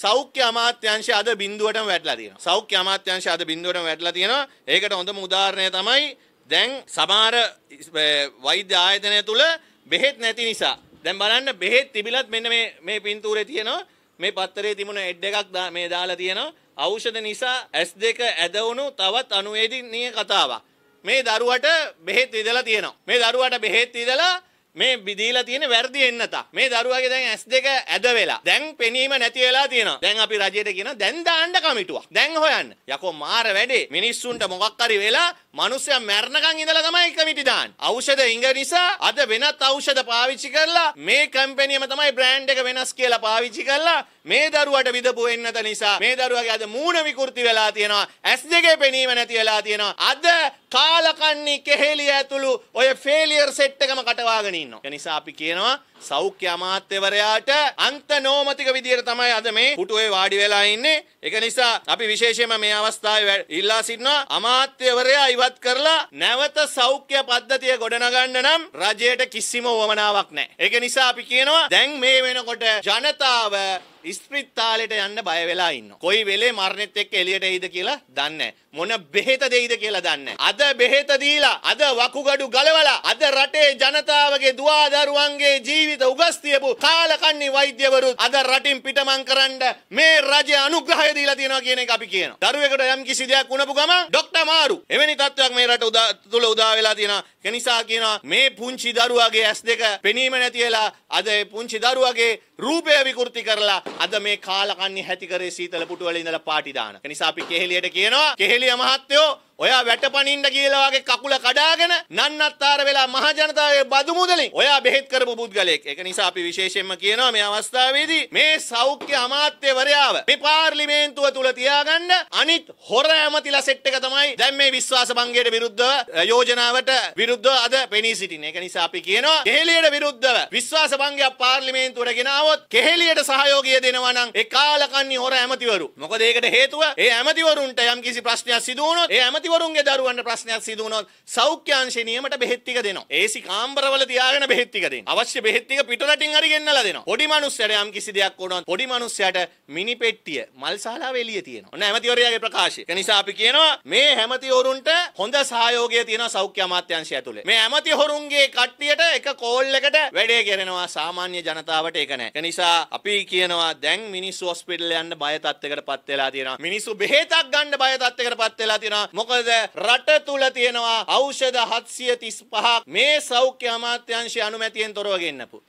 සෞඛ්‍ය අමාත්‍යාංශය අද බිඳුවටම වැටලා තියෙනවා. සෞඛ්‍ය අමාත්‍යාංශය අද බිඳුවටම වැටලා තියෙනවා. ඒකට හොඳම උදාහරණය තමයි දැන් සමහර වෛද්‍ය ආයතනය තුල බෙහෙත් නැති නිසා. දැන් බලන්න බෙහෙත් තිබිලත් මෙන්න මේ මේ පින්තූරේ තියෙනවා. මේ පත්තරේ තිබුණ ඇඩ් එකක් මේ දාලා තියෙනවා. ඖෂධ නිසා S2 ඇදවුණු තවත් අණුවේදීනීය කතාවක්. මේ දරුවට බෙහෙත් ඉදලා තියෙනවා. මේ දරුවට බෙහෙත් ඉදලා මේ බිදීලා තියෙන වැරදි එන්නතා. මේ දරුවාගේ දැන් S2 ඇද වෙලා. දැන් පෙනීම නැති වෙලා තියෙනවා. දැන් අපි රජයට කියන දැන් දාන්න කමිටුවක්. දැන් හොයන්න. යකෝ මාර වැඩේ. මිනිස්සුන්ට මොකක් හරි වෙලා මිනිස්සයා මැරණකන් ඉඳලා තමයි කමිටි දාන්නේ. ඖෂධ ඉඟ නිසා අද වෙනත් ඖෂධ පාවිච්චි කරලා මේ කම්පැනියම තමයි බ්‍රෑන්ඩ් එක වෙනස් කියලා පාවිච්චි කරලා මේ දරුවට විදපු වෙන්නත නිසා මේ දරුවගේ අද මූණ විකෘති වෙලා තියෙනවා ඇස් දෙකේ පෙනීම නැති වෙලා තියෙනවා අද කාලකන්ණි කෙහෙලිය ඇතුළු ඔය ෆේලියර් සෙට් එකම කටවාගෙන ඉන්නවා ඒ නිසා අපි කියනවා සෞඛ්‍ය අමාත්‍යවරයාට අන්ත නෝමතික විදියට තමයි අද මේ පුටුවේ වාඩි වෙලා ඉන්නේ ඒක නිසා අපි විශේෂයෙන්ම මේ අවස්ථාවේ ඉල්ලා සිටිනවා අමාත්‍යවරයා ඉවත් කරලා නැවත සෞඛ්‍ය පද්ධතිය ගොඩනගන්න නම් රජයට කිසිම උවමනාවක් නැහැ. ඒක නිසා අපි කියනවා දැන් මේ වෙනකොට ජනතාව ඉස්පිරිතාලෙට යන්න බය වෙලා ඉන්නවා. කොයි වෙලේ මරණෙත් එක්ක එළියට එයිද කියලා දන්නේ මොන බෙහෙත දෙයිද කියලා දන්නේ අද බෙහෙත දීලා අද වකුගඩු ගලවලා අද රටේ ජනතාවගේ දුවා දරුවන්ගේ ජීවිත උගස් තියපු කාලකන්ණි වෛද්‍යවරුත් අද රටින් පිටමං කරන්න මේ රජය අනුග්‍රහය උත්තරේ දීලා තියෙනවා කියන එක අපි කියනවා. දරුවෙකුට යම් කිසි දෙයක් වුණපු ගමන් ඩොක්ටර් මාරු. එවැනි තත්ත්වයක් මේ රට උදා තුල උදා වෙලා තියෙනවා. ඒ නිසා කියනවා මේ පුංචි දරුවාගේ ඇස් දෙක පෙනීම නැති වෙලා අද ඒ පුංචි දරුවාගේ රූපය විකෘති කරලා අද මේ කාලකන්ණි හැටි කරේ සීතල පුටු වල ඉඳලා පාටි දාන. ඒ නිසා අපි කෙහෙලියට කියනවා කෙහෙලිය මහත්තයෝ ඔයා වැටපණින්න කියලා වගේ කකුල කඩාගෙන නන්නත්තර වෙලා මහ ජනතාවගේ බදු මුදලින් ඔයා බෙහෙත් කරපු පුද්ගලයෙක්. ඒක නිසා අපි විශේෂයෙන්ම කියනවා මේ අවස්ථාවේදී මේ සෞඛ්‍ය අමාත්‍යවරයාව මේ පාර්ලිමේන්තුව තුල තියාගන්න අනිත් හොර ඇමතිලා සෙට් එක තමයි දැන් මේ විශ්වාස භංගයට විරුද්ධව යෝජනාවට විරුද්ධව අද පෙනී සිටින්නේ. ඒක නිසා අපි කියනවා කෙහෙලියට විරුද්ධව විශ්වාස භංගයක් පාර්ලිමේන්තුවට ගෙනාව ගත්තොත් කෙහෙලියට සහයෝගය දෙනවා නම් ඒ කාලකන්ණි හොර ඇමතිවරු මොකද ඒකට හේතුව ඒ ඇමතිවරුන්ට යම් කිසි ප්‍රශ්නයක් සිදු වුණොත් ඒ ඇමතිවරුන්ගේ දරුවන්ට ප්‍රශ්නයක් සිදු වුණොත් සෞඛ්‍ය අංශේ නියමට බෙහෙත් ටික දෙනවා ඒසි කාම්බරවල තියාගෙන බෙහෙත් ටික දෙන්න අවශ්‍ය බෙහෙත් ටික පිටරටින් හරි ගෙන්නලා දෙනවා පොඩි මිනිස්සුන්ට යම් කිසි දෙයක් වුණොත් පොඩි මිනිස්සුන්ට මිනි පෙට්ටිය මල් ශාලාව එළිය තියෙනවා ඔන්න ඇමතිවරයාගේ ප්‍රකාශය ඒ නිසා අපි කියනවා මේ ඇමතිවරුන්ට හොඳ සහයෝගය තියෙනවා සෞඛ්‍ය අමාත්‍යාංශය ඇතුලේ මේ ඇමතිවරුන්ගේ කට්ටියට එක කෝල් එකට වැඩේ කරනවා සාමාන්‍ය ජනතාවට ඒක නෑ එක නිසා අපි කියනවා දැන් මිනිස්සු හොස්පිටල් යන්න බය තත්යකට පත් වෙලා තියෙනවා. මිනිස්සු බෙහෙතක් ගන්න බය තත්යකට පත් වෙලා තියෙනවා. මොකද රට තුල තියෙනවා ඖෂධ 735ක් මේ සෞඛ්‍ය අමාත්‍යාංශය අනුමැතියෙන් තොරව ගෙන්නපු.